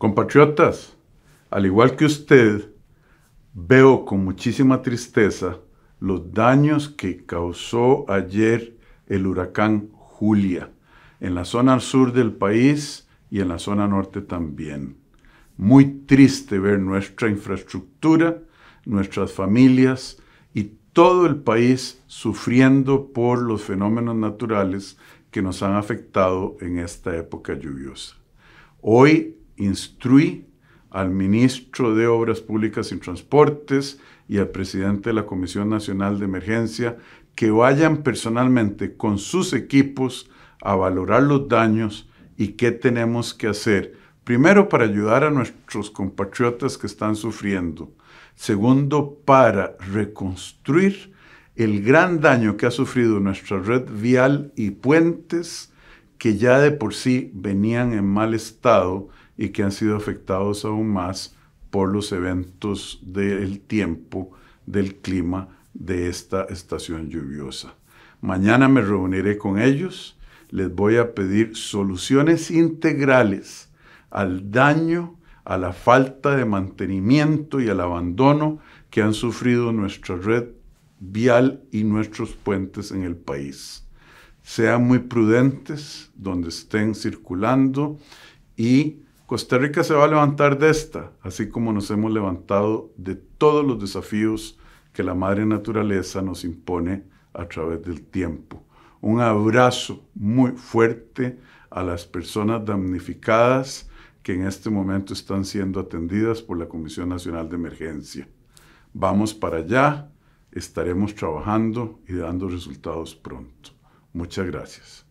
Compatriotas, al igual que usted, veo con muchísima tristeza los daños que causó ayer el huracán Julia en la zona sur del país y en la zona norte también. Muy triste ver nuestra infraestructura, nuestras familias y todo el país sufriendo por los fenómenos naturales que nos han afectado en esta época lluviosa. Hoy instruí al ministro de Obras Públicas y Transportes y al presidente de la Comisión Nacional de Emergencia que vayan personalmente con sus equipos a valorar los daños y qué tenemos que hacer. Primero, para ayudar a nuestros compatriotas que están sufriendo. Segundo, para reconstruir el gran daño que ha sufrido nuestra red vial y puentes que ya de por sí venían en mal estado y que han sido afectados aún más por los eventos del tiempo, del clima de esta estación lluviosa. Mañana me reuniré con ellos, les voy a pedir soluciones integrales al daño, a la falta de mantenimiento y al abandono que han sufrido nuestra red vial y nuestros puentes en el país. Sean muy prudentes donde estén circulando y Costa Rica se va a levantar de esta, así como nos hemos levantado de todos los desafíos que la madre naturaleza nos impone a través del tiempo. Un abrazo muy fuerte a las personas damnificadas que en este momento están siendo atendidas por la Comisión Nacional de Emergencia. Vamos para allá, estaremos trabajando y dando resultados pronto. Muchas gracias.